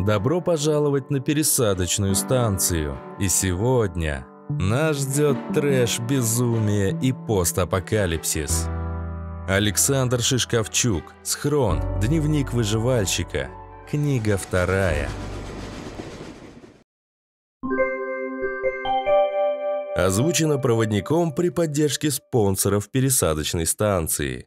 Добро пожаловать на пересадочную станцию. И сегодня нас ждет трэш, безумие и постапокалипсис. Александр Шишковчук. Схрон. Дневник выживальщика. Книга вторая. Озвучено проводником при поддержке спонсоров пересадочной станции.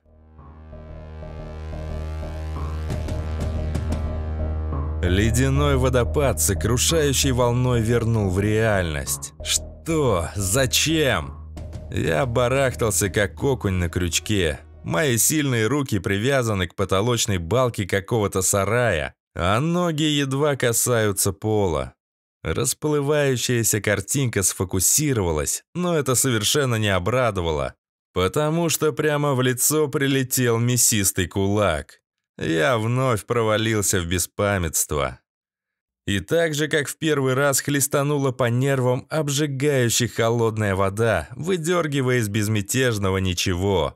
Ледяной водопад, сокрушающей волной, вернул в реальность. Что? Зачем? Я барахтался, как окунь на крючке. Мои сильные руки привязаны к потолочной балке какого-то сарая, а ноги едва касаются пола. Расплывающаяся картинка сфокусировалась, но это совершенно не обрадовало, потому что прямо в лицо прилетел мясистый кулак. Я вновь провалился в беспамятство. И так же, как в первый раз хлестанула по нервам обжигающей холодная вода, выдергивая из безмятежного ничего.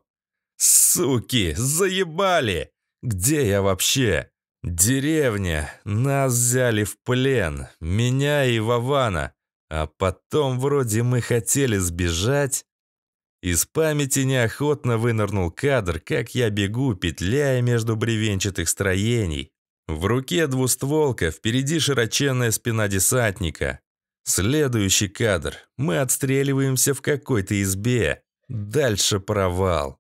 «Суки! Заебали! Где я вообще?» «Деревня! Нас взяли в плен! Меня и Вована! А потом вроде мы хотели сбежать...» Из памяти неохотно вынырнул кадр, как я бегу, петляя между бревенчатых строений. В руке двустволка, впереди широченная спина десантника. Следующий кадр. Мы отстреливаемся в какой-то избе. Дальше провал.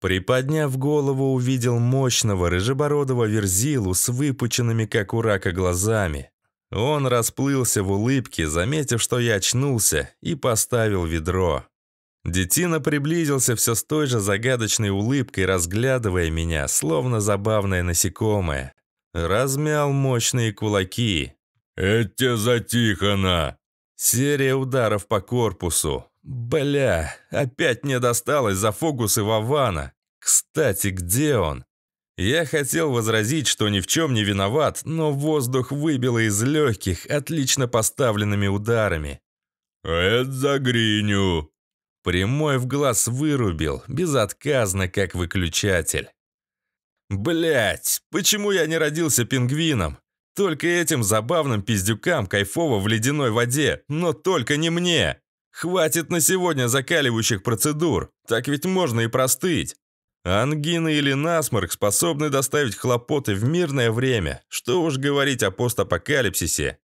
Приподняв голову, увидел мощного рыжебородого верзилу с выпученными, как у рака, глазами. Он расплылся в улыбке, заметив, что я очнулся, и поставил ведро. Детина приблизился все с той же загадочной улыбкой, разглядывая меня, словно забавное насекомое. Размял мощные кулаки. «Это затихано!» Серия ударов по корпусу. «Бля, опять мне досталось за фокусы Вавана. Кстати, где он?» Я хотел возразить, что ни в чем не виноват, но воздух выбило из легких отлично поставленными ударами. «Это за гриню!» Прямой в глаз вырубил, безотказно, как выключатель. Блять, почему я не родился пингвином? Только этим забавным пиздюкам кайфово в ледяной воде, но только не мне. Хватит на сегодня закаливающих процедур, так ведь можно и простыть. Ангины или насморк способны доставить хлопоты в мирное время, что уж говорить о постапокалипсисе.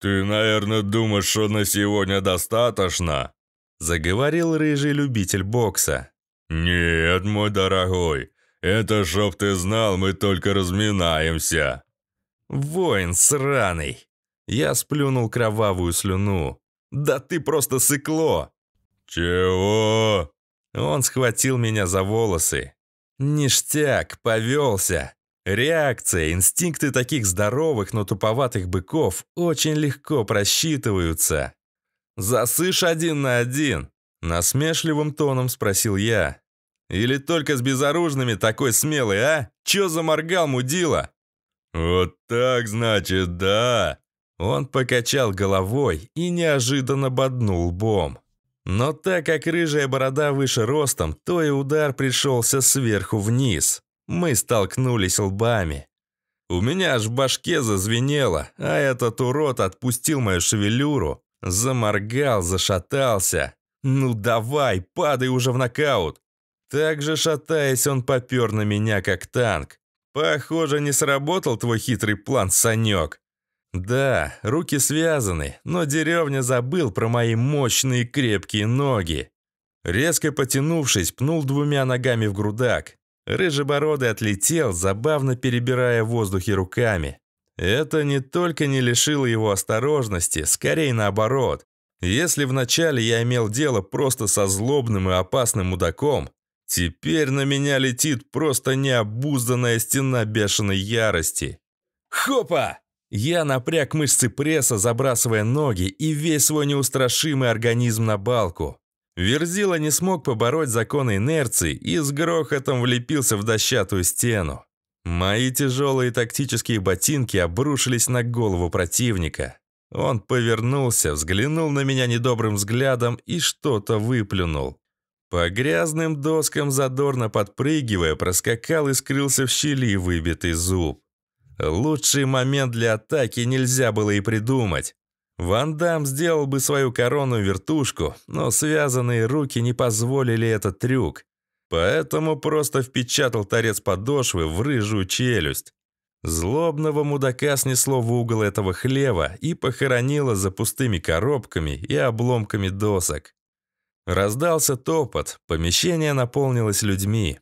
«Ты, наверное, думаешь, что на сегодня достаточно?» заговорил рыжий любитель бокса. «Нет, мой дорогой, это чтоб ты знал, мы только разминаемся». «Воин сраный!» Я сплюнул кровавую слюну. «Да ты просто сыкло!» «Чего?» Он схватил меня за волосы. «Ништяк, повелся!» Реакция, инстинкты таких здоровых, но туповатых быков очень легко просчитываются. «Засышь один на один!» – насмешливым тоном спросил я. «Или только с безоружными такой смелый, а? Чё заморгал, мудила?» «Вот так, значит, да!» Он покачал головой и неожиданно боднул лбом. Но так как рыжая борода выше ростом, то и удар пришелся сверху вниз. Мы столкнулись лбами. У меня аж в башке зазвенело, а этот урод отпустил мою шевелюру, Заморгал, зашатался. «Ну давай, падай уже в нокаут!» Также шатаясь, он попер на меня, как танк. «Похоже, не сработал твой хитрый план, Санек!» «Да, руки связаны, но деревня забыл про мои мощные крепкие ноги». Резко потянувшись, пнул двумя ногами в грудак. Рыжебородый отлетел, забавно перебирая в воздухе руками. Это не только не лишило его осторожности, скорее наоборот. Если вначале я имел дело просто со злобным и опасным мудаком, теперь на меня летит просто необузданная стена бешеной ярости. Хопа! Я напряг мышцы пресса, забрасывая ноги и весь свой неустрашимый организм на балку. Верзила не смог побороть законы инерции и с грохотом влепился в дощатую стену. Мои тяжелые тактические ботинки обрушились на голову противника. Он повернулся, взглянул на меня недобрым взглядом и что-то выплюнул. По грязным доскам, задорно подпрыгивая, проскакал и скрылся в щели выбитый зуб. Лучший момент для атаки нельзя было и придумать. Ван Дам сделал бы свою корону вертушку, но связанные руки не позволили этот трюк. Поэтому просто впечатал торец подошвы в рыжую челюсть. Злобного мудака снесло в угол этого хлева и похоронило за пустыми коробками и обломками досок. Раздался топот, помещение наполнилось людьми.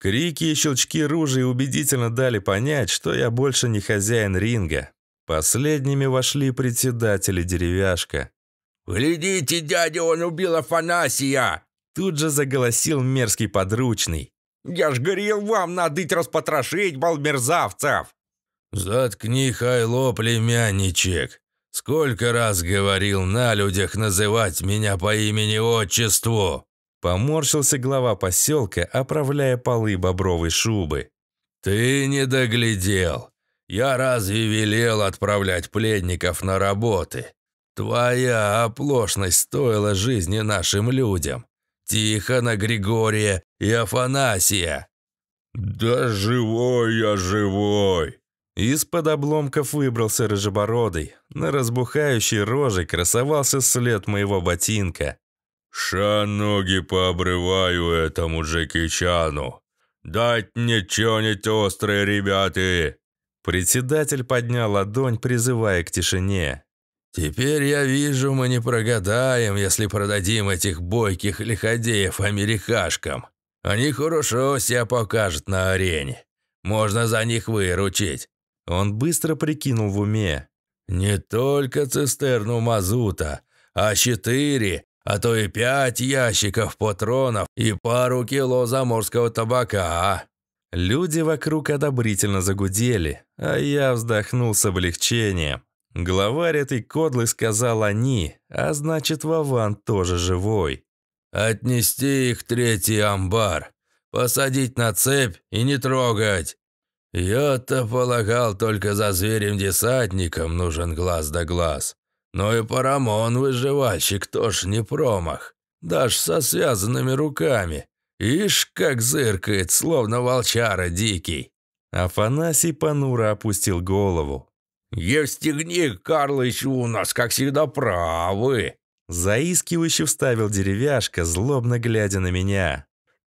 Крики и щелчки ружей убедительно дали понять, что я больше не хозяин ринга. Последними вошли председатели деревяшка. «Глядите, дядя, он убил Афанасия!» Тут же заголосил мерзкий подручный. «Я ж горел вам надыть распотрошить, балмерзавцев!» «Заткни хайло, племянничек! Сколько раз говорил на людях называть меня по имени-отчеству!» Поморщился глава поселка, оправляя полы бобровой шубы. «Ты не доглядел. Я разве велел отправлять пленников на работы? Твоя оплошность стоила жизни нашим людям. Тихона Григория и Афанасия. «Да живой я живой!» Из-под обломков выбрался рыжебородый. На разбухающей роже красовался след моего ботинка. «Ша ноги пообрываю этому Джеки Чану! Дать мне чонить острые, ребята!» Председатель поднял ладонь, призывая к тишине. Теперь я вижу, мы не прогадаем, если продадим этих бойких лиходеев америкашкам. Они хорошо себя покажут на арене. Можно за них выручить». Он быстро прикинул в уме. «Не только цистерну мазута, а четыре, а то и пять ящиков патронов и пару кило заморского табака». А?» Люди вокруг одобрительно загудели, а я вздохнул с облегчением. Главарь этой кодлы сказал «они», а значит Вован тоже живой. «Отнести их в третий амбар, посадить на цепь и не трогать. Я-то полагал, только за зверем-десантником нужен глаз да глаз. Но и Парамон-выживальщик тоже не промах, даже со связанными руками. Ишь, как зыркает, словно волчара дикий». Афанасий понуро опустил голову. «Евстигник Карлович у нас, как всегда, правы!» Заискивающе вставил деревяшка, злобно глядя на меня.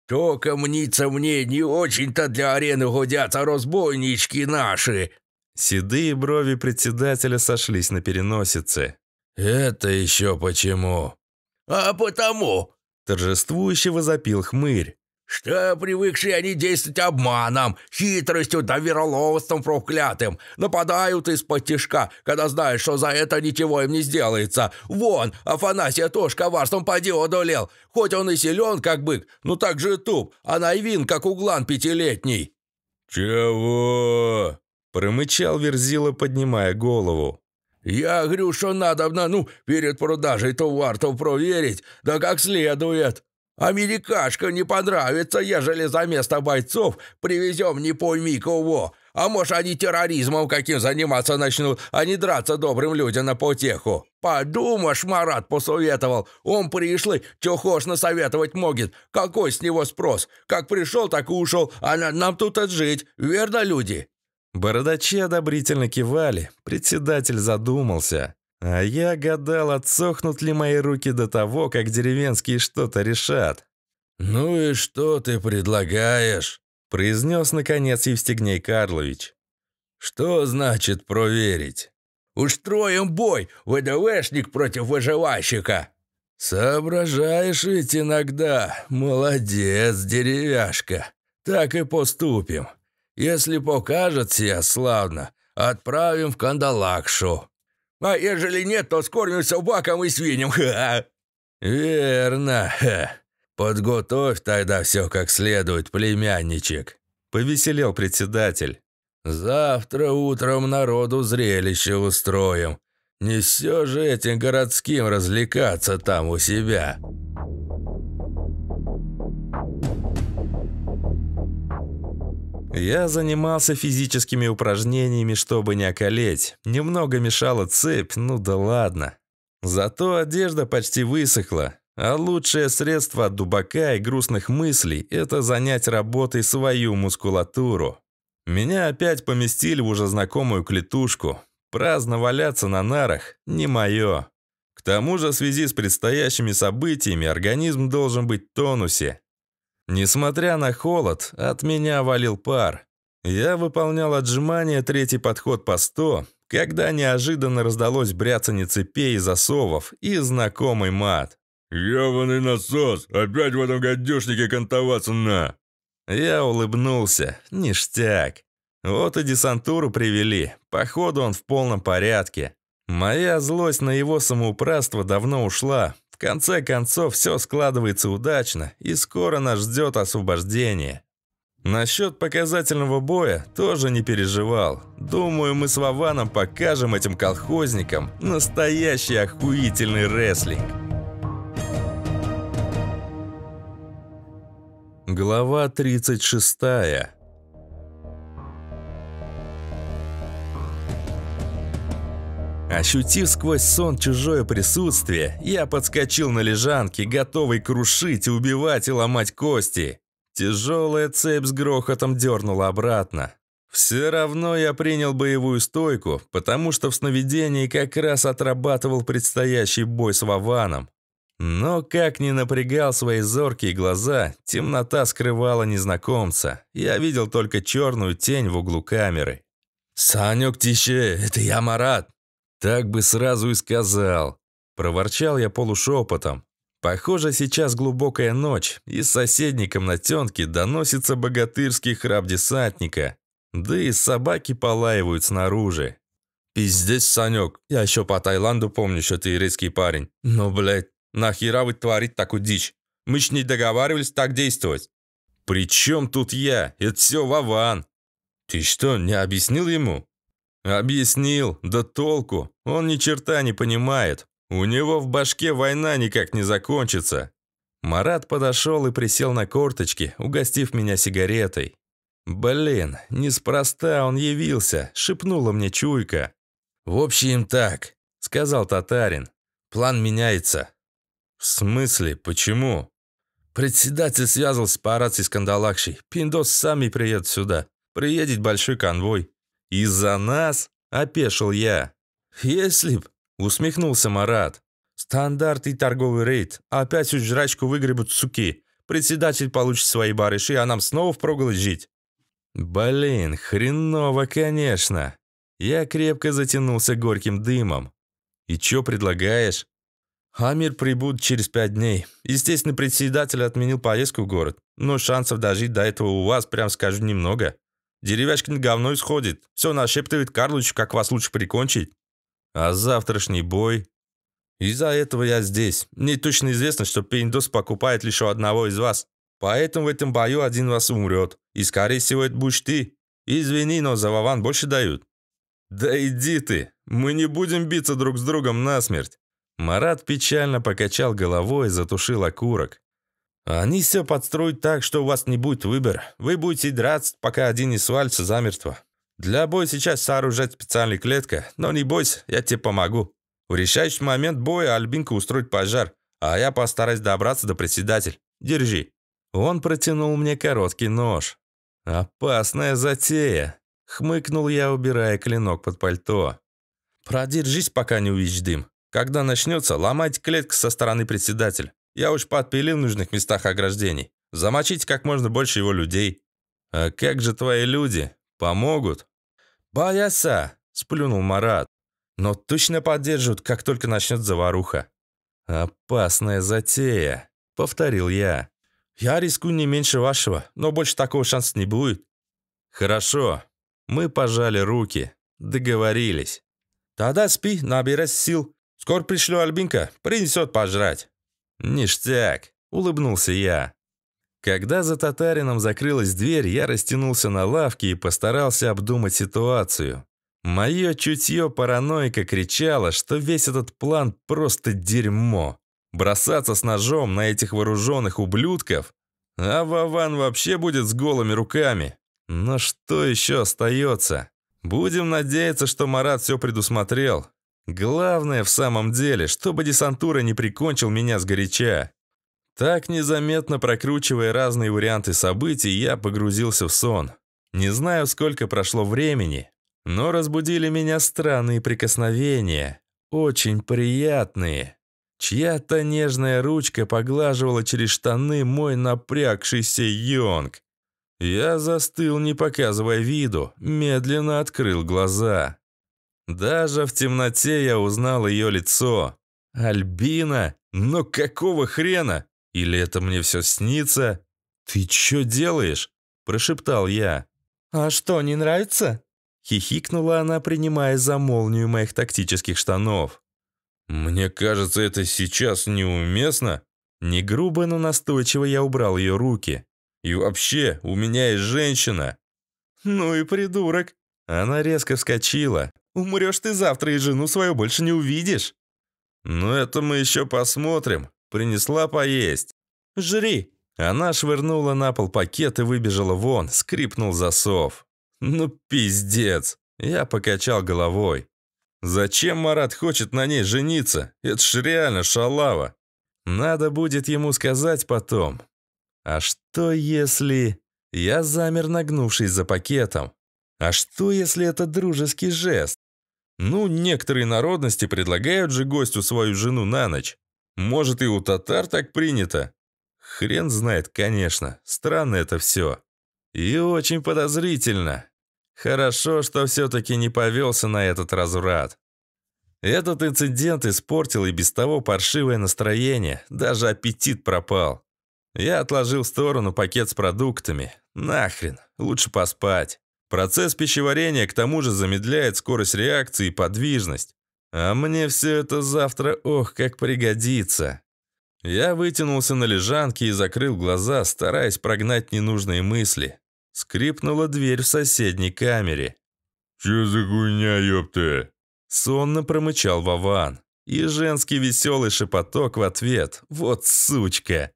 «Только мнится мне, не очень-то для арены годятся разбойнички наши!» Седые брови председателя сошлись на переносице. «Это еще почему?» «А потому!» Торжествующе возопил хмырь что привыкшие они действовать обманом, хитростью да вероловством проклятым. Нападают из-под тишка, когда знают, что за это ничего им не сделается. Вон, Афанасия тоже коварством поди одолел. Хоть он и силен, как бык, но так же туп, а наивин, как углан пятилетний». «Чего?» – промычал Верзила, поднимая голову. «Я говорю, что надо, ну, перед продажей товар-то проверить, да как следует», «Америкашка не понравится, ежели за место бойцов привезем не пойми кого. А может, они терроризмом каким заниматься начнут, а не драться добрым людям на потеху. Подумаешь, Марат посоветовал. Он пришлый, чё хошь насоветовать могит, Какой с него спрос? Как пришел, так и ушел. А нам тут отжить. Верно, люди?» Бородачи одобрительно кивали. Председатель задумался. А я гадал, отсохнут ли мои руки до того, как деревенские что-то решат. «Ну и что ты предлагаешь?» – произнес, наконец, Евстигней Карлович. «Что значит проверить?» «Устроим бой! ВДВшник против выживальщика!» «Соображаешь ведь иногда! Молодец, деревяшка! Так и поступим! Если покажет себя славно, отправим в Кандалакшу!» А ежели нет, то скормим собакам и свиньям. «Верно. Подготовь тогда все как следует, племянничек», — повеселел председатель. «Завтра утром народу зрелище устроим. Не все же этим городским развлекаться там у себя». Я занимался физическими упражнениями, чтобы не околеть. Немного мешала цепь, ну да ладно. Зато одежда почти высохла. А лучшее средство от дубака и грустных мыслей – это занять работой свою мускулатуру. Меня опять поместили в уже знакомую клетушку. Праздно валяться на нарах – не мое. К тому же в связи с предстоящими событиями организм должен быть в тонусе. Несмотря на холод, от меня валил пар. Я выполнял отжимания третий подход по 100, когда неожиданно раздалось бряцание цепей и засовов и знакомый мат. «Ёбаный насос! Опять в этом гадюшнике кантоваться на!» Я улыбнулся. Ништяк. Вот и десантуру привели. Походу, он в полном порядке. Моя злость на его самоуправство давно ушла. В конце концов, все складывается удачно, и скоро нас ждет освобождение. Насчет показательного боя тоже не переживал. Думаю, мы с Вованом покажем этим колхозникам настоящий охуительный рестлинг. Глава 36. Ощутив сквозь сон чужое присутствие, я подскочил на лежанке, готовый крушить, убивать и ломать кости. Тяжелая цепь с грохотом дернула обратно. Все равно я принял боевую стойку, потому что в сновидении как раз отрабатывал предстоящий бой с Вованом. Но как ни напрягал свои зоркие глаза, темнота скрывала незнакомца. Я видел только черную тень в углу камеры. «Санек, тише, это я, Марат!» «Так бы сразу и сказал!» Проворчал я полушепотом. Похоже, сейчас глубокая ночь, и с соседней комнатенки доносится богатырский храп десантника, да и собаки полаивают снаружи. «Пиздец, Санек, я еще по Таиланду помню, что ты ирейский парень. Но, ну, блядь, нахера вы творить такую дичь? Мы ж не договаривались так действовать». «При чем тут я? Это все Вован». «Ты что, не объяснил ему?» Объяснил, да толку. Он ни черта не понимает. У него в башке война никак не закончится. Марат подошел и присел на корточки, угостив меня сигаретой. Блин, неспроста он явился, шепнула мне чуйка. В общем так, сказал татарин. План меняется. В смысле, почему? Председатель связался с парацией скандалакшей. Пиндос сами приедет сюда. Приедет большой конвой. «Из-за нас?» – опешил я. «Если б», – усмехнулся Марат. «Стандарт и торговый рейд. Опять всю жрачку выгребут, суки. Председатель получит свои барыши, а нам снова впроголодь жить». «Блин, хреново, конечно». Я крепко затянулся горьким дымом. «И чё предлагаешь?» «Амир прибудет через пять дней. Естественно, председатель отменил поездку в город. Но шансов дожить до этого у вас, прям скажу, немного». Деревяшкин говно исходит. Все нашептывает Карлович, как вас лучше прикончить. А завтрашний бой... Из-за этого я здесь. Мне точно известно, что Пендос покупает лишь у одного из вас. Поэтому в этом бою один вас умрет. И, скорее всего, это будешь ты. Извини, но за Вован больше дают. Да иди ты. Мы не будем биться друг с другом насмерть. Марат печально покачал головой и затушил окурок. Они все подстроят так, что у вас не будет выбора. Вы будете драться, пока один не свалится замертво. Для боя сейчас сооружать специальная клетка, но не бойся, я тебе помогу. В решающий момент боя Альбинка устроит пожар, а я постараюсь добраться до председателя. Держи». Он протянул мне короткий нож. «Опасная затея!» — хмыкнул я, убирая клинок под пальто. «Продержись, пока не увидишь дым. Когда начнется, ломать клетку со стороны председателя. Я уж подпилил в нужных местах ограждений. Замочить как можно больше его людей. А как же твои люди? Помогут? Боятся, сплюнул Марат. Но точно поддержат, как только начнет заваруха. «Опасная затея», — повторил я. «Я рискую не меньше вашего, но больше такого шанса не будет». «Хорошо». Мы пожали руки. Договорились. «Тогда спи, набирай сил. Скоро пришлю Альбинка, принесет пожрать». «Ништяк!» – улыбнулся я. Когда за татарином закрылась дверь, я растянулся на лавке и постарался обдумать ситуацию. Мое чутье параноика кричало, что весь этот план просто дерьмо. Бросаться с ножом на этих вооруженных ублюдков? А Вован вообще будет с голыми руками. Но что еще остается? Будем надеяться, что Марат все предусмотрел. Главное в самом деле, чтобы десантура не прикончил меня сгоряча. Так незаметно прокручивая разные варианты событий, я погрузился в сон. Не знаю, сколько прошло времени, но разбудили меня странные прикосновения, очень приятные. Чья-то нежная ручка поглаживала через штаны мой напрягшийся йонг. Я застыл, не показывая виду, медленно открыл глаза. Даже в темноте я узнал ее лицо. «Альбина? Но ну какого хрена? Или это мне все снится?» «Ты что делаешь?» – прошептал я. «А что, не нравится?» – хихикнула она, принимая за молнию моих тактических штанов. «Мне кажется, это сейчас неуместно». Не грубо, но настойчиво я убрал ее руки. «И вообще, у меня есть женщина». «Ну и придурок». Она резко вскочила, Умрешь ты завтра и жену свою больше не увидишь». «Ну это мы еще посмотрим. Принесла поесть». «Жри». Она швырнула на пол пакет и выбежала вон, скрипнул засов. «Ну пиздец!» Я покачал головой. «Зачем Марат хочет на ней жениться? Это ж реально шалава!» «Надо будет ему сказать потом». «А что если...» Я замер, нагнувшись за пакетом. «А что, если это дружеский жест?» Ну, некоторые народности предлагают же гостю свою жену на ночь. Может, и у татар так принято? Хрен знает, конечно. Странно это все. И очень подозрительно. Хорошо, что все-таки не повелся на этот разврат. Этот инцидент испортил и без того паршивое настроение, даже аппетит пропал. Я отложил в сторону пакет с продуктами. Нахрен, лучше поспать. Процесс пищеварения к тому же замедляет скорость реакции и подвижность. А мне все это завтра, ох, как пригодится. Я вытянулся на лежанке и закрыл глаза, стараясь прогнать ненужные мысли. Скрипнула дверь в соседней камере. «Че за хуйня, ёпта?» Сонно промычал Вован. И женский веселый шепоток в ответ. «Вот сучка!»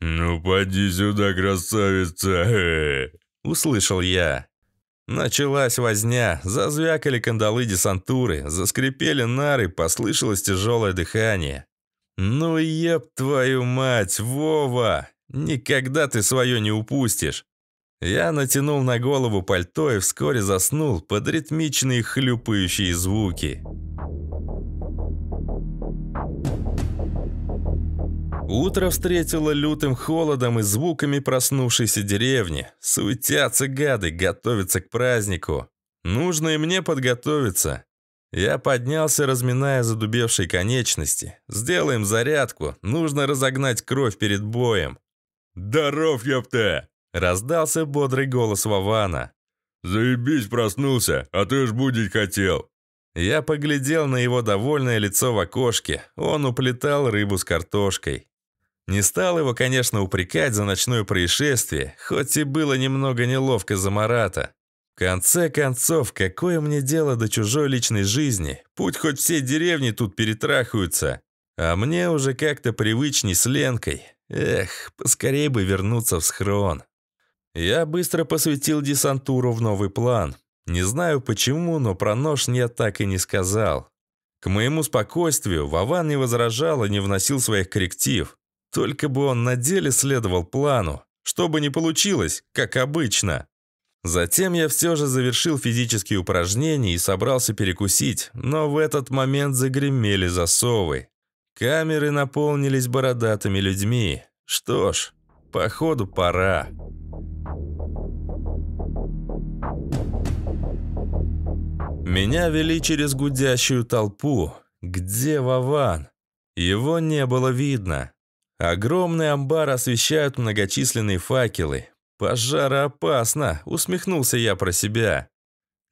«Ну, поди сюда, красавица!» Услышал я. Началась возня, зазвякали кандалы десантуры, заскрипели нары, послышалось тяжелое дыхание. «Ну еб твою мать, Вова! Никогда ты свое не упустишь!» Я натянул на голову пальто и вскоре заснул под ритмичные хлюпающие звуки. Утро встретило лютым холодом и звуками проснувшейся деревни. Суетятся гады, готовятся к празднику. Нужно и мне подготовиться. Я поднялся, разминая задубевшие конечности. Сделаем зарядку, нужно разогнать кровь перед боем. «Здоров, ёпта!» – раздался бодрый голос Вована. «Заебись, проснулся, а ты ж будить хотел!» Я поглядел на его довольное лицо в окошке. Он уплетал рыбу с картошкой. Не стал его, конечно, упрекать за ночное происшествие, хоть и было немного неловко за Марата. В конце концов, какое мне дело до чужой личной жизни? Путь хоть все деревни тут перетрахаются. А мне уже как-то привычней с Ленкой. Эх, поскорее бы вернуться в схрон. Я быстро посвятил десантуру в новый план. Не знаю почему, но про нож я так и не сказал. К моему спокойствию Вован не возражал и не вносил своих корректив. Только бы он на деле следовал плану, чтобы не получилось, как обычно. Затем я все же завершил физические упражнения и собрался перекусить, но в этот момент загремели засовы. Камеры наполнились бородатыми людьми. Что ж, походу пора. Меня вели через гудящую толпу. Где Вован? Его не было видно. Огромный амбар освещают многочисленные факелы. «Пожароопасно!» – усмехнулся я про себя.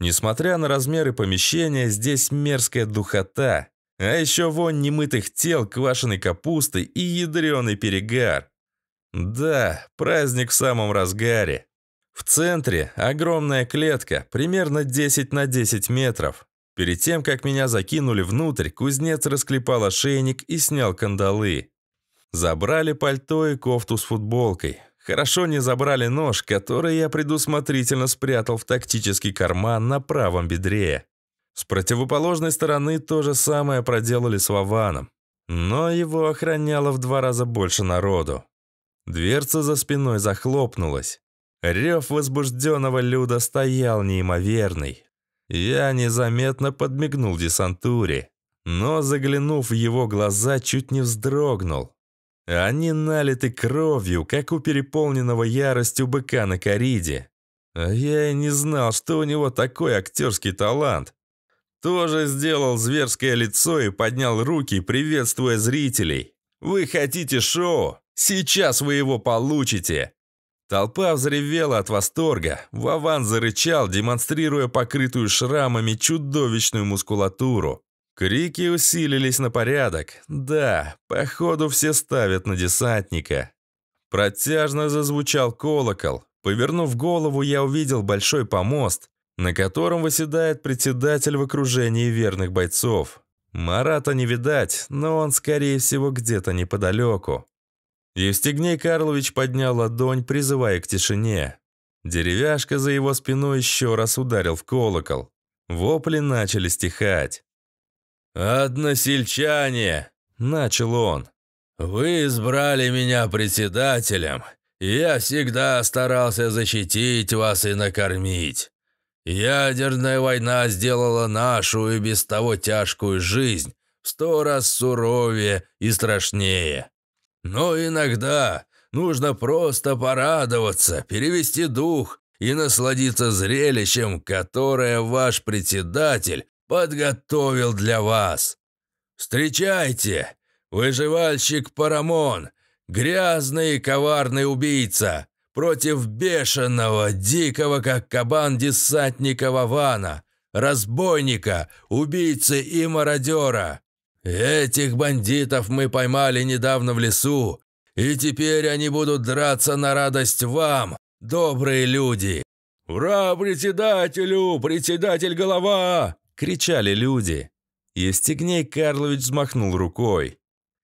Несмотря на размеры помещения, здесь мерзкая духота. А еще вонь немытых тел, квашеной капусты и ядреный перегар. Да, праздник в самом разгаре. В центре огромная клетка, примерно 10 на 10 метров. Перед тем, как меня закинули внутрь, кузнец расклепал ошейник и снял кандалы. Забрали пальто и кофту с футболкой. Хорошо не забрали нож, который я предусмотрительно спрятал в тактический карман на правом бедре. С противоположной стороны то же самое проделали с Вованом. Но его охраняло в два раза больше народу. Дверца за спиной захлопнулась. Рев возбужденного Люда стоял неимоверный. Я незаметно подмигнул десантуре, но, заглянув в его глаза, чуть не вздрогнул. Они налиты кровью, как у переполненного яростью быка на кориде. А я и не знал, что у него такой актерский талант. Тоже сделал зверское лицо и поднял руки, приветствуя зрителей. «Вы хотите шоу? Сейчас вы его получите!» Толпа взревела от восторга. Вован зарычал, демонстрируя покрытую шрамами чудовищную мускулатуру. Крики усилились на порядок. Да, походу все ставят на десантника. Протяжно зазвучал колокол. Повернув голову, я увидел большой помост, на котором выседает председатель в окружении верных бойцов. Марата не видать, но он, скорее всего, где-то неподалеку. Евстигней Карлович поднял ладонь, призывая к тишине. Деревяшка за его спиной еще раз ударил в колокол. Вопли начали стихать. «Односельчане!» – начал он. «Вы избрали меня председателем. Я всегда старался защитить вас и накормить. Ядерная война сделала нашу и без того тяжкую жизнь в сто раз суровее и страшнее. Но иногда нужно просто порадоваться, перевести дух и насладиться зрелищем, которое ваш председатель подготовил для вас. Встречайте, выживальщик Парамон, грязный и коварный убийца, против бешеного, дикого, как кабан десантника Вавана, разбойника, убийцы и мародера. Этих бандитов мы поймали недавно в лесу, и теперь они будут драться на радость вам, добрые люди. «Ура председателю! Председатель голова!» Кричали люди. Евстигней Карлович взмахнул рукой.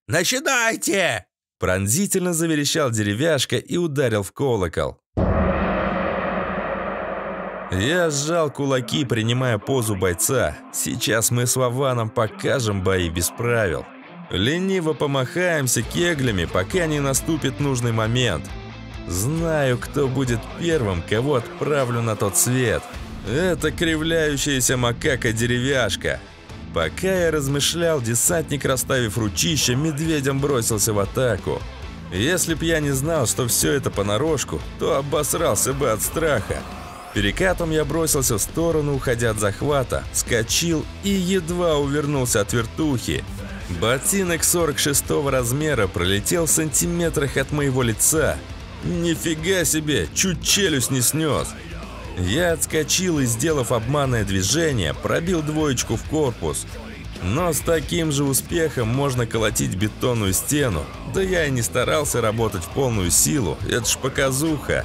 «Начинайте!» Пронзительно заверещал деревяшка и ударил в колокол. Я сжал кулаки, принимая позу бойца. Сейчас мы с Вованом покажем бои без правил. Лениво помахаемся кеглями, пока не наступит нужный момент. Знаю, кто будет первым, кого отправлю на тот свет. Это кривляющаяся макака-деревяшка. Пока я размышлял, десантник, расставив ручище, медведем бросился в атаку. Если б я не знал, что все это понарошку, то обосрался бы от страха. Перекатом я бросился в сторону, уходя от захвата, скочил и едва увернулся от вертухи. Ботинок 46 размера пролетел в сантиметрах от моего лица. Нифига себе, чуть челюсть не снес. Я отскочил и, сделав обманное движение, пробил двоечку в корпус. Но с таким же успехом можно колотить бетонную стену. Да я и не старался работать в полную силу, это ж показуха.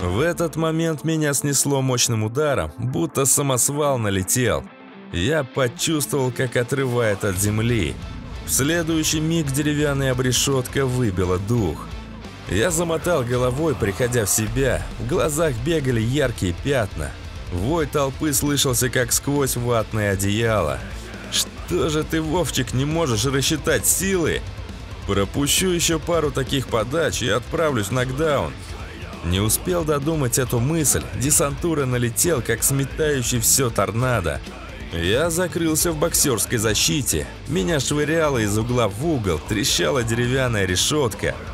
В этот момент меня снесло мощным ударом, будто самосвал налетел. Я почувствовал, как отрывает от земли. В следующий миг деревянная обрешетка выбила дух. Я замотал головой, приходя в себя. В глазах бегали яркие пятна. Вой толпы слышался, как сквозь ватное одеяло. «Что же ты, Вовчик, не можешь рассчитать силы?» «Пропущу еще пару таких подач и отправлюсь в нокдаун». Не успел додумать эту мысль, десантура налетел, как сметающий все торнадо. Я закрылся в боксерской защите. Меня швыряло из угла в угол, трещала деревянная решетка –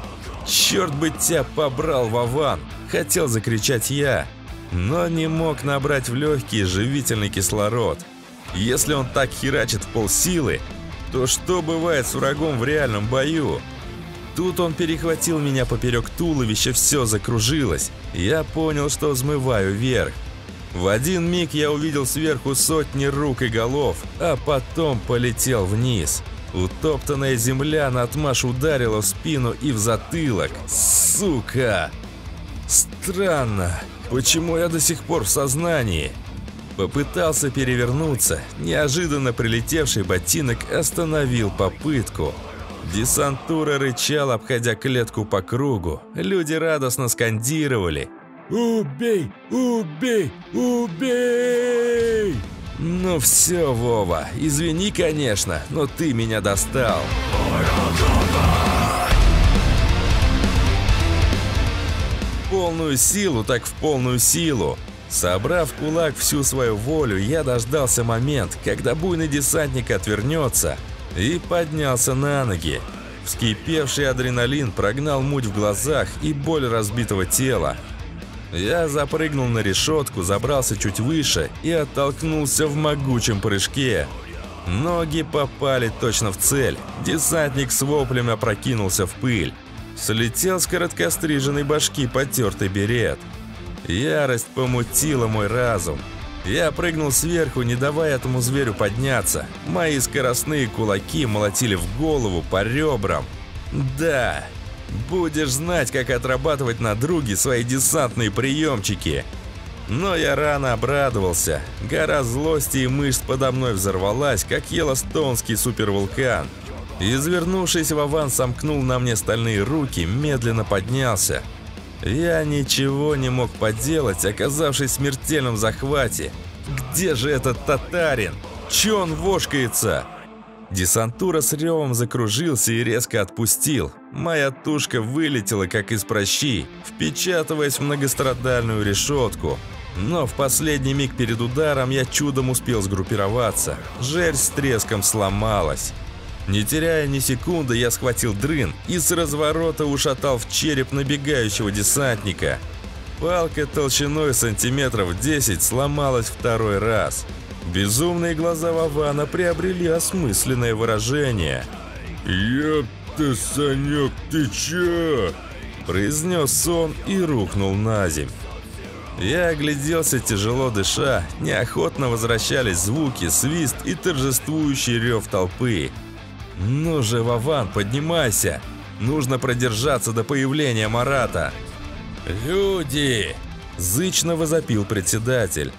«Черт бы тебя побрал, Вован!» – хотел закричать я, но не мог набрать в легкие живительный кислород. Если он так херачит в полсилы, то что бывает с врагом в реальном бою? Тут он перехватил меня поперек туловища, все закружилось. Я понял, что взмываю вверх. В один миг я увидел сверху сотни рук и голов, а потом полетел вниз. Утоптанная земля на отмаш ударила в спину и в затылок. Сука! Странно, почему я до сих пор в сознании? Попытался перевернуться, неожиданно прилетевший ботинок остановил попытку. Десантура рычал, обходя клетку по кругу. Люди радостно скандировали. «Убей! Убей! Убей!» «Ну все, Вова, извини, конечно, но ты меня достал». полную силу, так в полную силу. Собрав кулак всю свою волю, я дождался момент, когда буйный десантник отвернется и поднялся на ноги. Вскипевший адреналин прогнал муть в глазах и боль разбитого тела. Я запрыгнул на решетку, забрался чуть выше и оттолкнулся в могучем прыжке. Ноги попали точно в цель. Десантник с воплем опрокинулся в пыль. Слетел с короткостриженной башки потертый берет. Ярость помутила мой разум. Я прыгнул сверху, не давая этому зверю подняться. Мои скоростные кулаки молотили в голову по ребрам. Да, Будешь знать, как отрабатывать на друге свои десантные приемчики. Но я рано обрадовался. Гора злости и мышц подо мной взорвалась, как елостонский супервулкан. Извернувшись, Вован сомкнул на мне стальные руки, медленно поднялся. Я ничего не мог поделать, оказавшись в смертельном захвате. Где же этот татарин? Че он вошкается? Десантура с ревом закружился и резко отпустил. Моя тушка вылетела, как из прощи, впечатываясь в многострадальную решетку. Но в последний миг перед ударом я чудом успел сгруппироваться. Жерсть с треском сломалась. Не теряя ни секунды, я схватил дрын и с разворота ушатал в череп набегающего десантника. Палка толщиной сантиметров 10 сломалась второй раз. Безумные глаза Вавана приобрели осмысленное выражение. «Ёпта, Санек, ты чё?» Произнес он и рухнул на земь. Я огляделся, тяжело дыша, неохотно возвращались звуки, свист и торжествующий рев толпы. «Ну же, Вован, поднимайся! Нужно продержаться до появления Марата!» «Люди!» – зычно возопил председатель.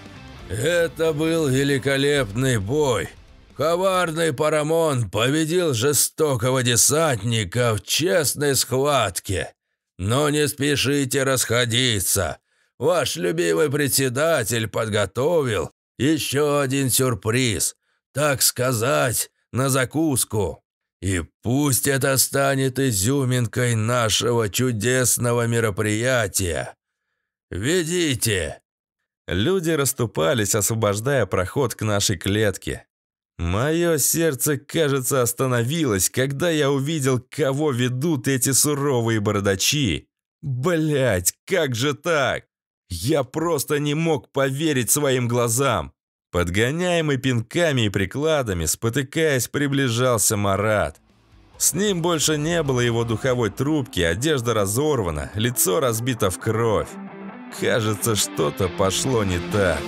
Это был великолепный бой. Коварный Парамон победил жестокого десантника в честной схватке. Но не спешите расходиться. Ваш любимый председатель подготовил еще один сюрприз, так сказать, на закуску. И пусть это станет изюминкой нашего чудесного мероприятия. Ведите!» Люди расступались, освобождая проход к нашей клетке. Мое сердце, кажется, остановилось, когда я увидел, кого ведут эти суровые бородачи. Блять, как же так? Я просто не мог поверить своим глазам. Подгоняемый пинками и прикладами, спотыкаясь, приближался Марат. С ним больше не было его духовой трубки, одежда разорвана, лицо разбито в кровь. Кажется, что-то пошло не так.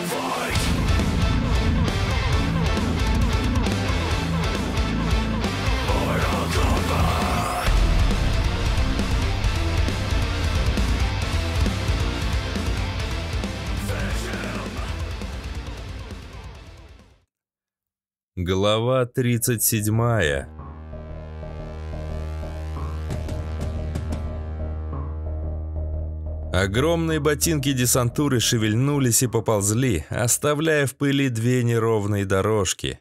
Глава 37 Огромные ботинки десантуры шевельнулись и поползли, оставляя в пыли две неровные дорожки.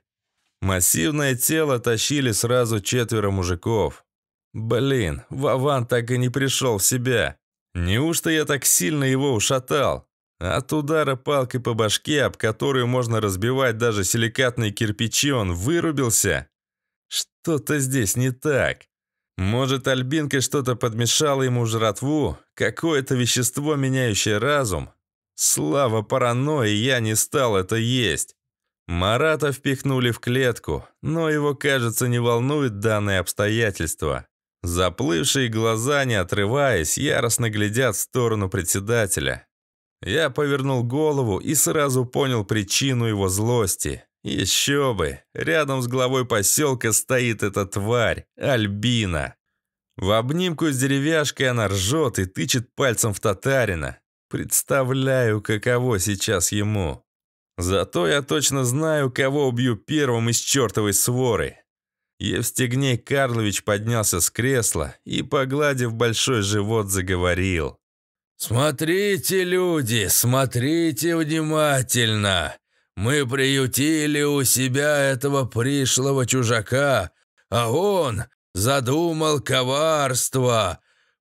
Массивное тело тащили сразу четверо мужиков. Блин, Вован так и не пришел в себя. Неужто я так сильно его ушатал? От удара палкой по башке, об которую можно разбивать даже силикатные кирпичи, он вырубился? Что-то здесь не так. Может, Альбинка что-то подмешала ему жратву? Какое-то вещество, меняющее разум? Слава паранойи, я не стал это есть. Марата впихнули в клетку, но его, кажется, не волнует данное обстоятельство. Заплывшие глаза, не отрываясь, яростно глядят в сторону председателя. Я повернул голову и сразу понял причину его злости. Еще бы! Рядом с главой поселка стоит эта тварь, Альбина. В обнимку с деревяшкой она ржет и тычет пальцем в татарина. Представляю, каково сейчас ему. Зато я точно знаю, кого убью первым из чертовой своры. Евстигней Карлович поднялся с кресла и, погладив большой живот, заговорил. «Смотрите, люди, смотрите внимательно! Мы приютили у себя этого пришлого чужака, а он задумал коварство.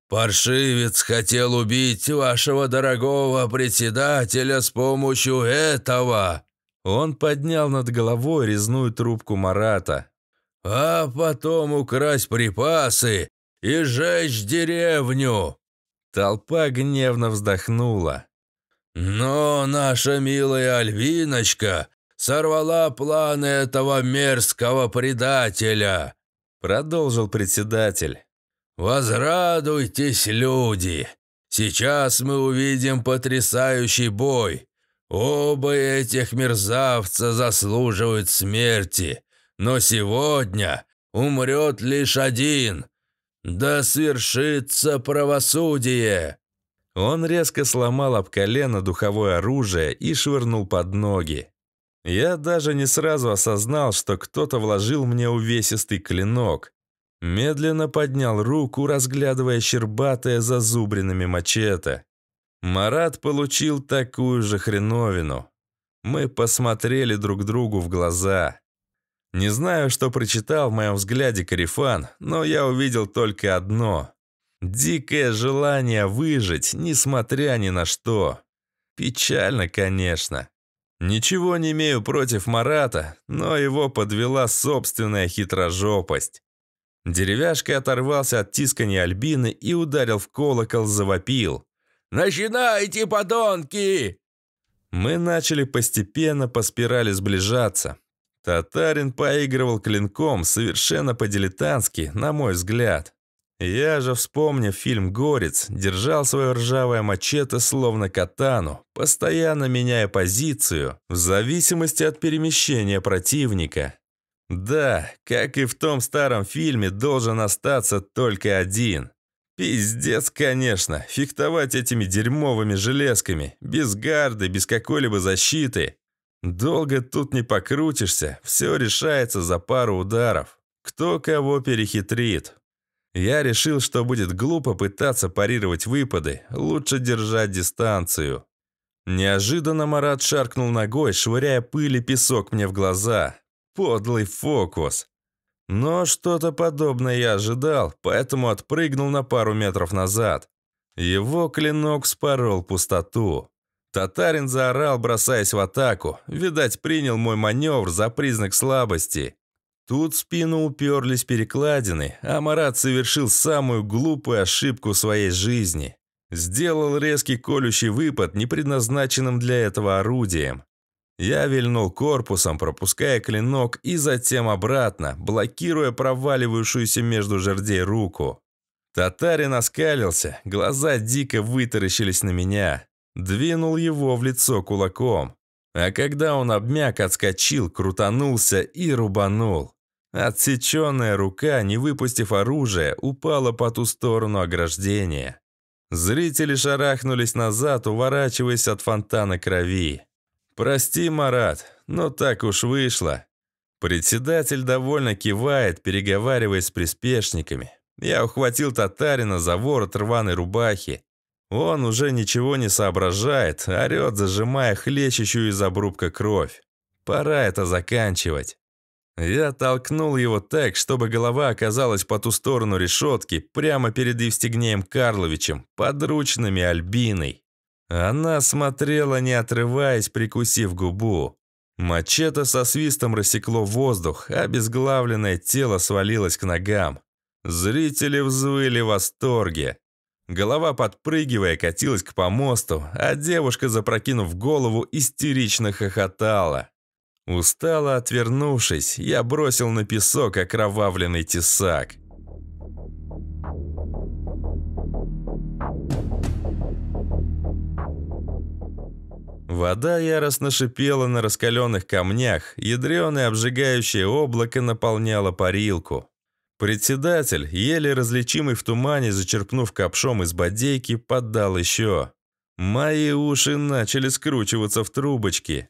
Паршивец хотел убить вашего дорогого председателя с помощью этого». Он поднял над головой резную трубку Марата. «А потом украсть припасы и сжечь деревню!» Толпа гневно вздохнула. Но наша милая Альвиночка сорвала планы этого мерзкого предателя», — продолжил председатель. «Возрадуйтесь, люди! Сейчас мы увидим потрясающий бой. Оба этих мерзавца заслуживают смерти, но сегодня умрет лишь один. Да свершится правосудие!» Он резко сломал об колено духовое оружие и швырнул под ноги. Я даже не сразу осознал, что кто-то вложил мне увесистый клинок. Медленно поднял руку, разглядывая щербатое зазубренными мачете. Марат получил такую же хреновину. Мы посмотрели друг другу в глаза. Не знаю, что прочитал в моем взгляде Карифан, но я увидел только одно. Дикое желание выжить, несмотря ни на что. Печально, конечно. Ничего не имею против Марата, но его подвела собственная хитрожопость. Деревяшка оторвался от тискания Альбины и ударил в колокол, завопил. «Начинайте, подонки!» Мы начали постепенно по спирали сближаться. Татарин поигрывал клинком совершенно по-дилетантски, на мой взгляд. Я же, вспомнив фильм «Горец», держал свое ржавое мачете словно катану, постоянно меняя позицию, в зависимости от перемещения противника. Да, как и в том старом фильме, должен остаться только один. Пиздец, конечно, фехтовать этими дерьмовыми железками, без гарды, без какой-либо защиты. Долго тут не покрутишься, все решается за пару ударов. Кто кого перехитрит, я решил, что будет глупо пытаться парировать выпады, лучше держать дистанцию. Неожиданно Марат шаркнул ногой, швыряя пыль и песок мне в глаза. Подлый фокус. Но что-то подобное я ожидал, поэтому отпрыгнул на пару метров назад. Его клинок спорол пустоту. Татарин заорал, бросаясь в атаку. Видать, принял мой маневр за признак слабости. Тут в спину уперлись перекладины, а Марат совершил самую глупую ошибку своей жизни. Сделал резкий колющий выпад, не предназначенным для этого орудием. Я вильнул корпусом, пропуская клинок, и затем обратно, блокируя проваливающуюся между жердей руку. Татарин оскалился, глаза дико вытаращились на меня. Двинул его в лицо кулаком. А когда он обмяк, отскочил, крутанулся и рубанул. Отсеченная рука, не выпустив оружие, упала по ту сторону ограждения. Зрители шарахнулись назад, уворачиваясь от фонтана крови. «Прости, Марат, но так уж вышло». Председатель довольно кивает, переговариваясь с приспешниками. Я ухватил татарина за ворот рваной рубахи. Он уже ничего не соображает, орет, зажимая хлещущую из обрубка кровь. Пора это заканчивать. Я толкнул его так, чтобы голова оказалась по ту сторону решетки, прямо перед Евстигнеем Карловичем, подручными Альбиной. Она смотрела, не отрываясь, прикусив губу. Мачете со свистом рассекло воздух, обезглавленное тело свалилось к ногам. Зрители взвыли в восторге. Голова, подпрыгивая, катилась к помосту, а девушка, запрокинув голову, истерично хохотала. Устало отвернувшись, я бросил на песок окровавленный тесак. Вода яростно шипела на раскаленных камнях, ядреное обжигающее облако наполняло парилку. Председатель, еле различимый в тумане, зачерпнув копшом из бодейки, поддал еще. Мои уши начали скручиваться в трубочки.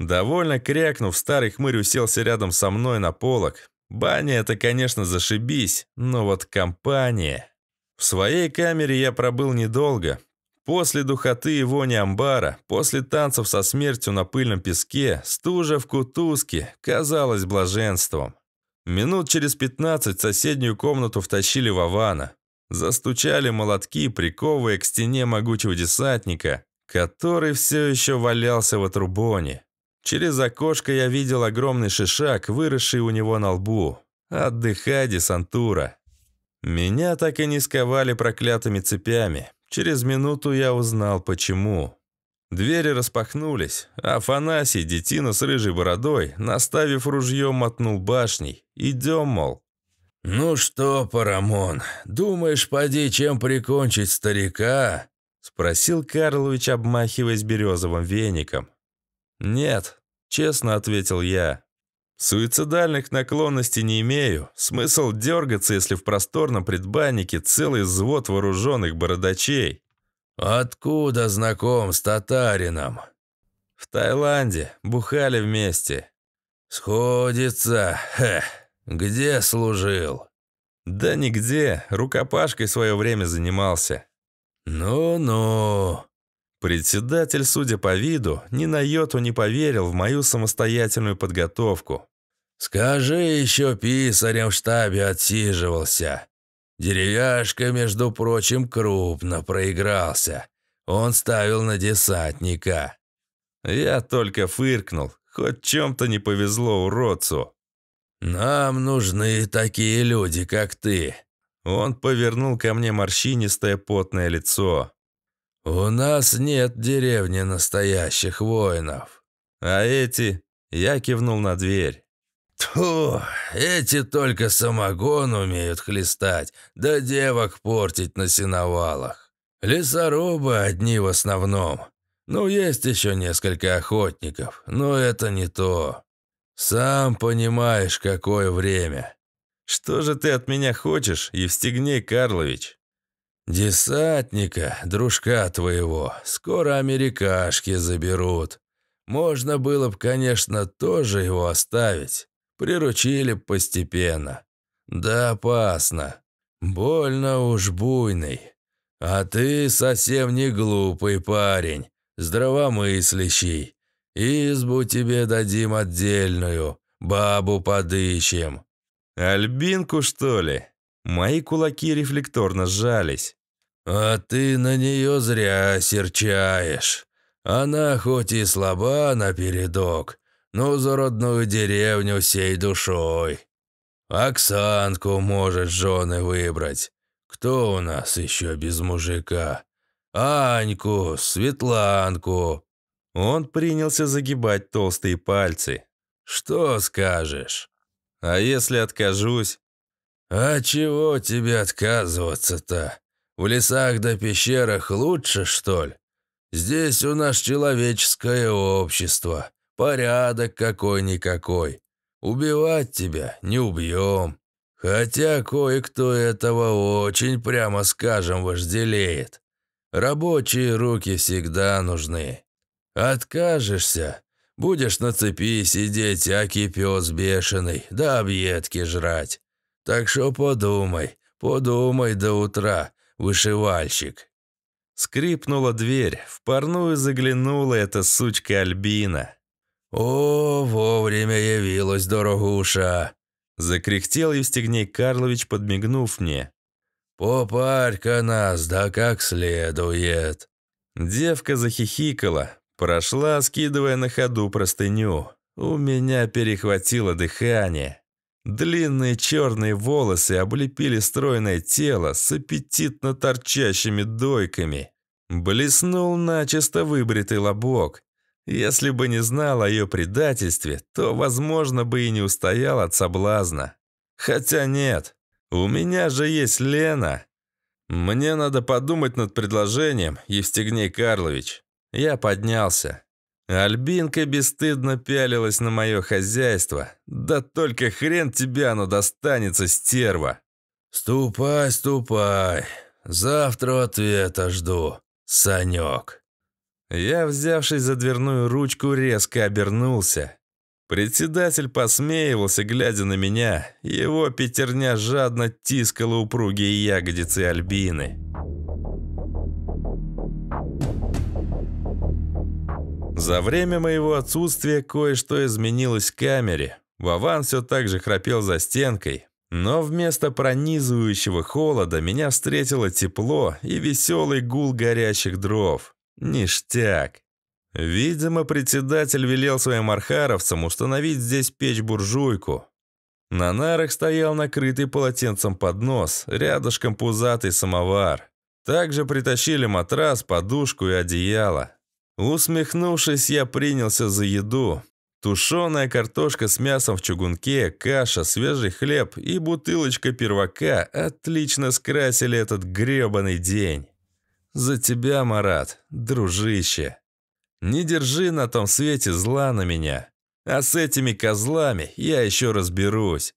Довольно крякнув, старый хмырь уселся рядом со мной на полок. Баня это, конечно, зашибись, но вот компания... В своей камере я пробыл недолго. После духоты и вони амбара, после танцев со смертью на пыльном песке, стужа в кутузке казалось блаженством. Минут через пятнадцать соседнюю комнату втащили Вована. Застучали молотки, приковывая к стене могучего десантника, который все еще валялся в отрубоне. Через окошко я видел огромный шишак, выросший у него на лбу. «Отдыхай, десантура!» Меня так и не сковали проклятыми цепями. Через минуту я узнал, почему. Двери распахнулись, Афанасий, детина с рыжей бородой, наставив ружье, мотнул башней. «Идем, мол». «Ну что, Парамон, думаешь, поди, чем прикончить старика?» – спросил Карлович, обмахиваясь березовым веником. «Нет», — честно ответил я. «Суицидальных наклонностей не имею. Смысл дергаться, если в просторном предбаннике целый взвод вооруженных бородачей». «Откуда знаком с татарином?» «В Таиланде. Бухали вместе». «Сходится. Хе. Где служил?» «Да нигде. Рукопашкой свое время занимался». «Ну-ну», Председатель, судя по виду, ни на йоту не поверил в мою самостоятельную подготовку. «Скажи еще писарем в штабе отсиживался. Деревяшка, между прочим, крупно проигрался. Он ставил на десантника». Я только фыркнул. Хоть чем-то не повезло уродцу. «Нам нужны такие люди, как ты». Он повернул ко мне морщинистое потное лицо. «У нас нет деревни настоящих воинов. А эти...» Я кивнул на дверь. «Тьфу, эти только самогон умеют хлестать, да девок портить на сеновалах. Лесорубы одни в основном. Ну, есть еще несколько охотников, но это не то. Сам понимаешь, какое время». «Что же ты от меня хочешь, Евстигней Карлович?» «Десантника, дружка твоего, скоро америкашки заберут. Можно было бы, конечно, тоже его оставить. Приручили постепенно. Да опасно. Больно уж буйный. А ты совсем не глупый парень, здравомыслящий. Избу тебе дадим отдельную, бабу подыщем». «Альбинку, что ли?» Мои кулаки рефлекторно сжались. «А ты на нее зря серчаешь. Она хоть и слаба напередок, но за родную деревню всей душой. Оксанку может жены выбрать. Кто у нас еще без мужика? Аньку, Светланку». Он принялся загибать толстые пальцы. «Что скажешь?» «А если откажусь?» «А чего тебе отказываться-то? В лесах да пещерах лучше, что ли? Здесь у нас человеческое общество, порядок какой-никакой. Убивать тебя не убьем. Хотя кое-кто этого очень, прямо скажем, вожделеет. Рабочие руки всегда нужны. Откажешься, будешь на цепи сидеть, аки пес бешеный, да объедки жрать. Так что подумай, подумай до утра, вышивальщик». Скрипнула дверь, в парную заглянула эта сучка Альбина. «О, вовремя явилась, дорогуша!» Закряхтел Евстигней Карлович, подмигнув мне. «Попарь-ка нас, да как следует!» Девка захихикала, прошла, скидывая на ходу простыню. У меня перехватило дыхание. Длинные черные волосы облепили стройное тело с аппетитно торчащими дойками. Блеснул начисто выбритый лобок. Если бы не знал о ее предательстве, то, возможно, бы и не устоял от соблазна. Хотя нет, у меня же есть Лена. Мне надо подумать над предложением, Евстигней Карлович. Я поднялся. Альбинка бесстыдно пялилась на мое хозяйство. Да только хрен тебе оно достанется, стерва. «Ступай, ступай. Завтра ответа жду, Санек». Я, взявшись за дверную ручку, резко обернулся. Председатель посмеивался, глядя на меня. Его пятерня жадно тискала упругие ягодицы Альбины. За время моего отсутствия кое-что изменилось в камере. Вован все так же храпел за стенкой, но вместо пронизывающего холода меня встретило тепло и веселый гул горящих дров. Ништяк. Видимо, председатель велел своим архаровцам установить здесь печь-буржуйку. На нарах стоял накрытый полотенцем поднос, рядышком пузатый самовар. Также притащили матрас, подушку и одеяло. Усмехнувшись, я принялся за еду. Тушеная картошка с мясом в чугунке, каша, свежий хлеб и бутылочка первака отлично скрасили этот гребаный день. За тебя, Марат, дружище. Не держи на том свете зла на меня. А с этими козлами я еще разберусь.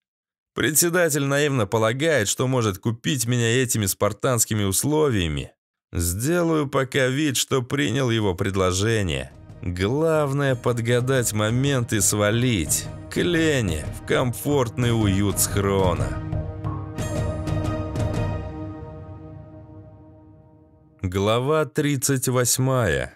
Председатель наивно полагает, что может купить меня этими спартанскими условиями, Сделаю пока вид, что принял его предложение. Главное подгадать момент и свалить. К Лене, в комфортный уют схрона. Глава 38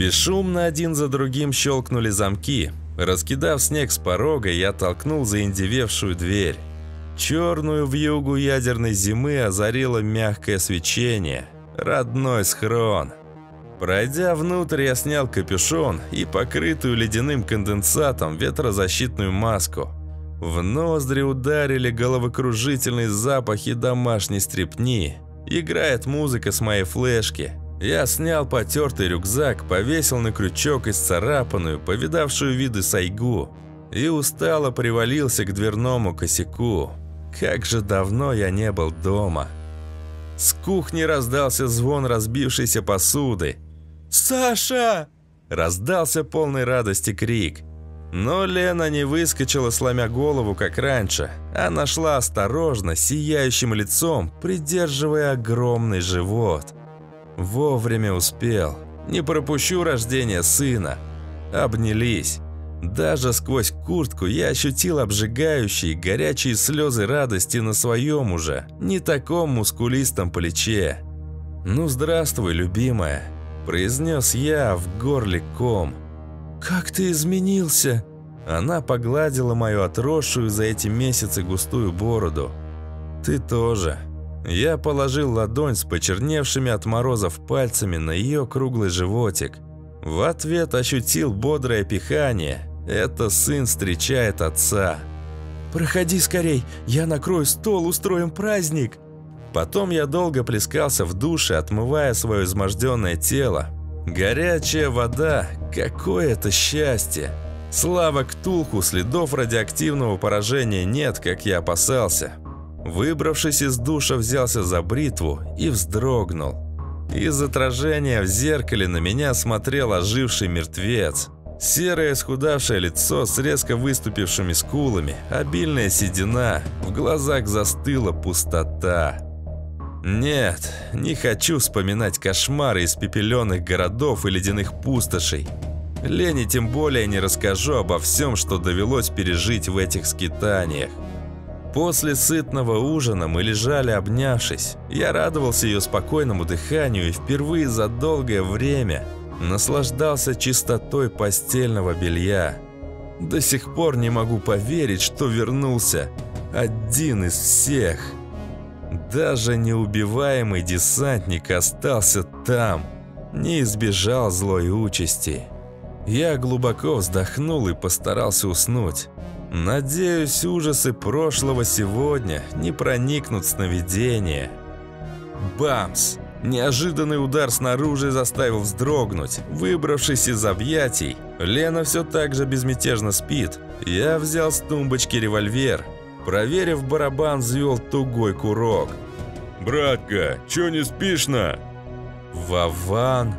Бесшумно один за другим щелкнули замки. Раскидав снег с порога, я толкнул заиндевевшую дверь. Черную вьюгу ядерной зимы озарило мягкое свечение. Родной схрон. Пройдя внутрь, я снял капюшон и покрытую ледяным конденсатом ветрозащитную маску. В ноздри ударили головокружительные запахи домашней стрепни. Играет музыка с моей флешки. Я снял потертый рюкзак, повесил на крючок исцарапанную, повидавшую виды сайгу и устало привалился к дверному косяку. Как же давно я не был дома. С кухни раздался звон разбившейся посуды. «Саша!» Раздался полный радости крик. Но Лена не выскочила, сломя голову, как раньше. а нашла осторожно, сияющим лицом, придерживая огромный живот – Вовремя успел. Не пропущу рождение сына. Обнялись. Даже сквозь куртку я ощутил обжигающие горячие слезы радости на своем уже, не таком мускулистом плече. «Ну, здравствуй, любимая», – произнес я в горле ком. «Как ты изменился!» Она погладила мою отросшую за эти месяцы густую бороду. «Ты тоже», я положил ладонь с почерневшими от морозов пальцами на ее круглый животик. В ответ ощутил бодрое пихание. Это сын встречает отца. «Проходи скорей, я накрою стол, устроим праздник!» Потом я долго плескался в душе, отмывая свое изможденное тело. Горячая вода, какое это счастье! Слава Ктулху, следов радиоактивного поражения нет, как я опасался. Выбравшись из душа, взялся за бритву и вздрогнул. Из отражения в зеркале на меня смотрел оживший мертвец. Серое схудавшее лицо с резко выступившими скулами, обильная седина, в глазах застыла пустота. Нет, не хочу вспоминать кошмары из пепеленных городов и ледяных пустошей. Лене тем более не расскажу обо всем, что довелось пережить в этих скитаниях. После сытного ужина мы лежали обнявшись. Я радовался ее спокойному дыханию и впервые за долгое время наслаждался чистотой постельного белья. До сих пор не могу поверить, что вернулся. Один из всех. Даже неубиваемый десантник остался там. Не избежал злой участи. Я глубоко вздохнул и постарался уснуть. Надеюсь, ужасы прошлого сегодня не проникнут в сновидение. Бамс! Неожиданный удар снаружи заставил вздрогнуть. Выбравшись из объятий, Лена все так же безмятежно спит. Я взял с тумбочки револьвер. Проверив барабан, взвел тугой курок. «Братка, чё не спишь на?» Вован...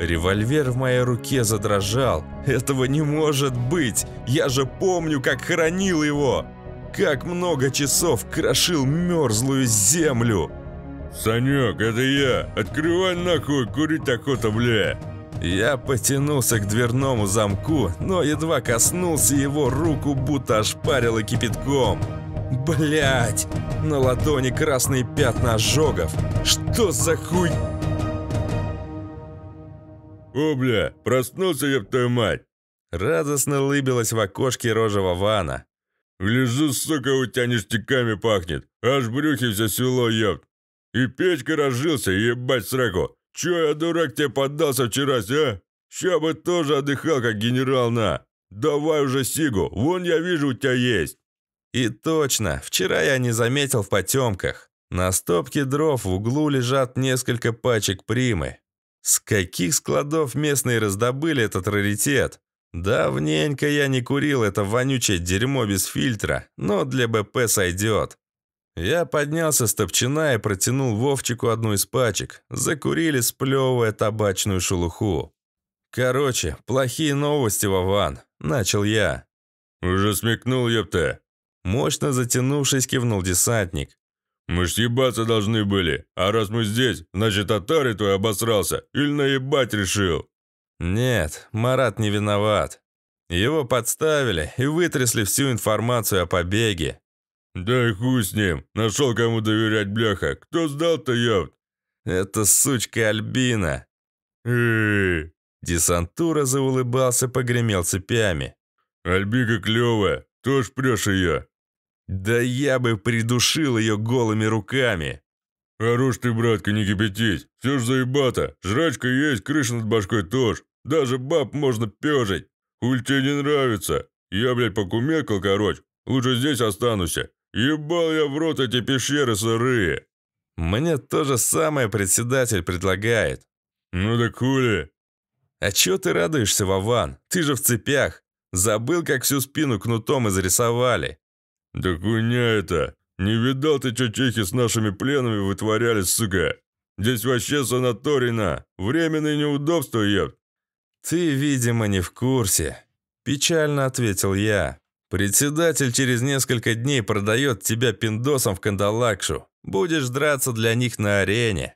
Револьвер в моей руке задрожал, этого не может быть! Я же помню, как хоронил его! Как много часов крошил мерзлую землю!» «Санек, это я! Открывай нахуй, курить охота, бля!» Я потянулся к дверному замку, но едва коснулся его, руку будто ошпарило кипятком. Блять! На ладони красные пятна ожогов. Что за хуй... «О, бля, проснулся, я твою мать!» Радостно лыбилась в окошке рожего вана. «Лежу, сука, у тебя ништяками пахнет, аж брюхи все свело, ёб. И печка разжился, ебать сраку. Чё я, дурак, тебе поддался вчерась, а? Ща бы тоже отдыхал, как генерал, на. Давай уже сигу, вон я вижу, у тебя есть». И точно, вчера я не заметил в потемках. На стопке дров в углу лежат несколько пачек примы. С каких складов местные раздобыли этот раритет? Давненько я не курил это вонючее дерьмо без фильтра, но для БП сойдет. Я поднялся с топчина и протянул Вовчику одну из пачек. Закурили, сплевывая табачную шелуху. «Короче, плохие новости, Вован», — начал я. «Уже смекнул, ёпта». Мощно затянувшись, кивнул десантник. Мы ж съебаться должны были, а раз мы здесь, значит, татары твой обосрался или наебать решил». «Нет, Марат не виноват. Его подставили и вытрясли всю информацию о побеге». «Да и хуй с ним. Нашел кому доверять, бляха. Кто сдал-то, ёпт?» «Это сучка Альбина». «Эй!» Десантура заулыбался, погремел цепями. «Альбика клевая. Тоже прешь ее?» Да я бы придушил ее голыми руками. Хорош ты, братка, не кипятись. Все ж заебато. Жрачка есть, крыша над башкой тоже. Даже баб можно пежить. Хуль тебе не нравится. Я, блядь, покумекал, короче. Лучше здесь останусь. Ебал я в рот эти пещеры сырые. Мне то же самое председатель предлагает. Ну да хули. А чё ты радуешься, Вован? Ты же в цепях. Забыл, как всю спину кнутом изрисовали. «Да хуйня это! Не видал ты, что чехи с нашими пленами вытворяли, сука! Здесь вообще санаторий на! Временные неудобства, еб!» «Ты, видимо, не в курсе», – печально ответил я. «Председатель через несколько дней продает тебя пиндосом в Кандалакшу. Будешь драться для них на арене».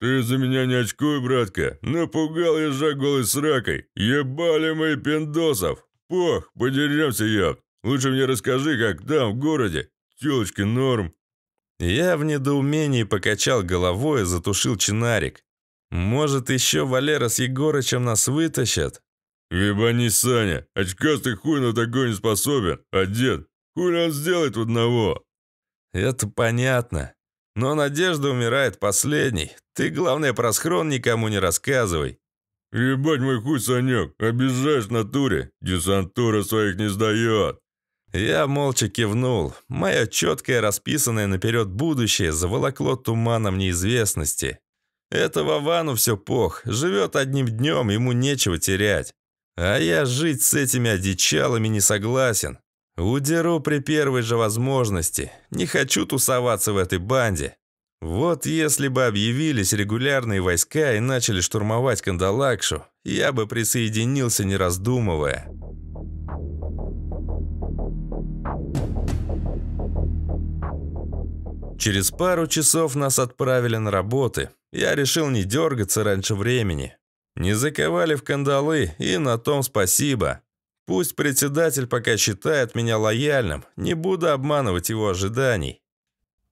«Ты за меня не очкуй, братка! Напугал ежа голой сракой! Ебали мы пиндосов! Пох, подеремся, ёб!» Лучше мне расскажи, как там, в городе. Телочки норм». Я в недоумении покачал головой и затушил чинарик. «Может, еще Валера с Егорычем нас вытащат?» «Ебанись, Саня, очкастый хуй на такой не способен, а дед, хуй он сделает в одного?» «Это понятно. Но надежда умирает последней. Ты, главное, про схрон никому не рассказывай». «Ебать мой хуй, Санек, обижаешь в натуре, десантура своих не сдает». Я молча кивнул. Мое четкое расписанное наперед будущее заволокло туманом неизвестности. Этого Вану все пох, живет одним днем, ему нечего терять. А я жить с этими одичалами не согласен. Удеру при первой же возможности. Не хочу тусоваться в этой банде. Вот если бы объявились регулярные войска и начали штурмовать Кандалакшу, я бы присоединился, не раздумывая. Через пару часов нас отправили на работы. Я решил не дергаться раньше времени. Не заковали в кандалы, и на том спасибо. Пусть председатель пока считает меня лояльным, не буду обманывать его ожиданий.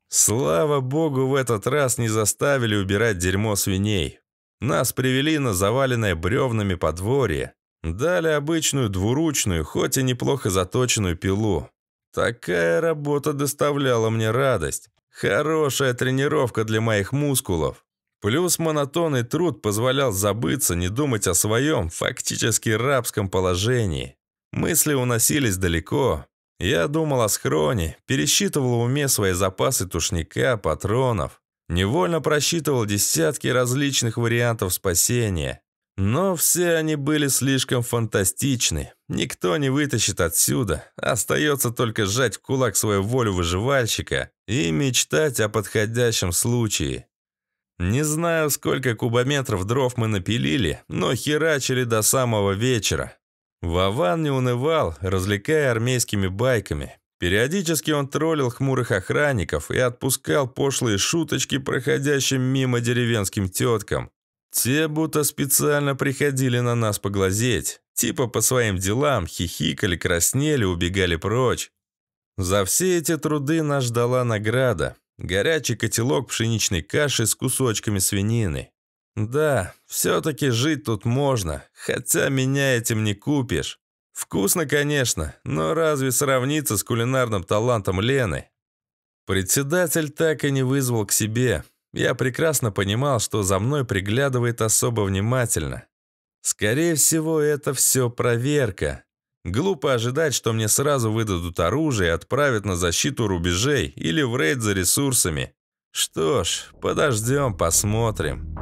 Слава богу, в этот раз не заставили убирать дерьмо свиней. Нас привели на заваленное бревнами подворье. Дали обычную двуручную, хоть и неплохо заточенную пилу. Такая работа доставляла мне радость. Хорошая тренировка для моих мускулов. Плюс монотонный труд позволял забыться, не думать о своем, фактически рабском положении. Мысли уносились далеко. Я думал о схроне, пересчитывал в уме свои запасы тушника, патронов. Невольно просчитывал десятки различных вариантов спасения. Но все они были слишком фантастичны. Никто не вытащит отсюда. Остается только сжать в кулак свою волю выживальщика и мечтать о подходящем случае. Не знаю, сколько кубометров дров мы напилили, но херачили до самого вечера. Вован не унывал, развлекая армейскими байками. Периодически он троллил хмурых охранников и отпускал пошлые шуточки проходящим мимо деревенским теткам. Те будто специально приходили на нас поглазеть. Типа по своим делам, хихикали, краснели, убегали прочь. За все эти труды нас ждала награда. Горячий котелок пшеничной каши с кусочками свинины. Да, все-таки жить тут можно, хотя меня этим не купишь. Вкусно, конечно, но разве сравнится с кулинарным талантом Лены? Председатель так и не вызвал к себе. Я прекрасно понимал, что за мной приглядывает особо внимательно. Скорее всего, это все проверка. Глупо ожидать, что мне сразу выдадут оружие, и отправят на защиту рубежей или в рейд за ресурсами. Что ж, подождем, посмотрим.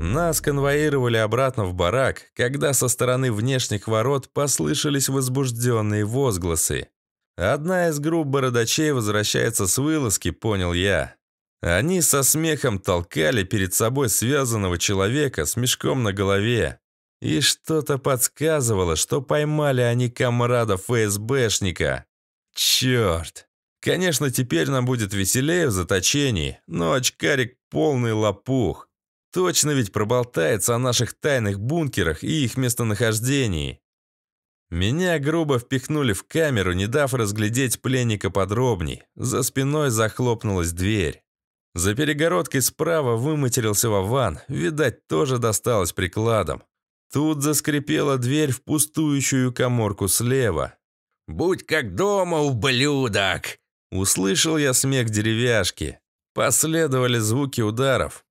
Нас конвоировали обратно в барак, когда со стороны внешних ворот послышались возбужденные возгласы. Одна из групп бородачей возвращается с вылазки, понял я. Они со смехом толкали перед собой связанного человека с мешком на голове. И что-то подсказывало, что поймали они комрада ФСБшника. Черт! Конечно, теперь нам будет веселее в заточении, но очкарик полный лопух. Точно ведь проболтается о наших тайных бункерах и их местонахождении. Меня грубо впихнули в камеру, не дав разглядеть пленника подробней. За спиной захлопнулась дверь. За перегородкой справа выматерился Вован, видать, тоже досталось прикладом. Тут заскрипела дверь в пустующую коморку слева. «Будь как дома, ублюдок!» Услышал я смех деревяшки. Последовали звуки ударов.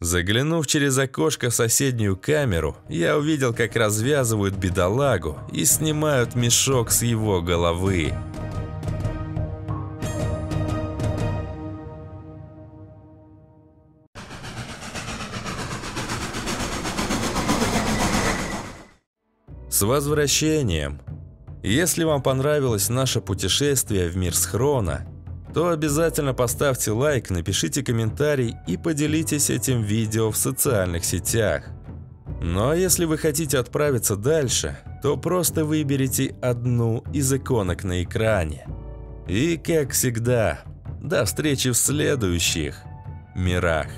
Заглянув через окошко в соседнюю камеру, я увидел, как развязывают бедолагу и снимают мешок с его головы. С возвращением! Если вам понравилось наше путешествие в мир схрона, то обязательно поставьте лайк, напишите комментарий и поделитесь этим видео в социальных сетях. Но ну а если вы хотите отправиться дальше, то просто выберите одну из иконок на экране. И как всегда, до встречи в следующих мирах.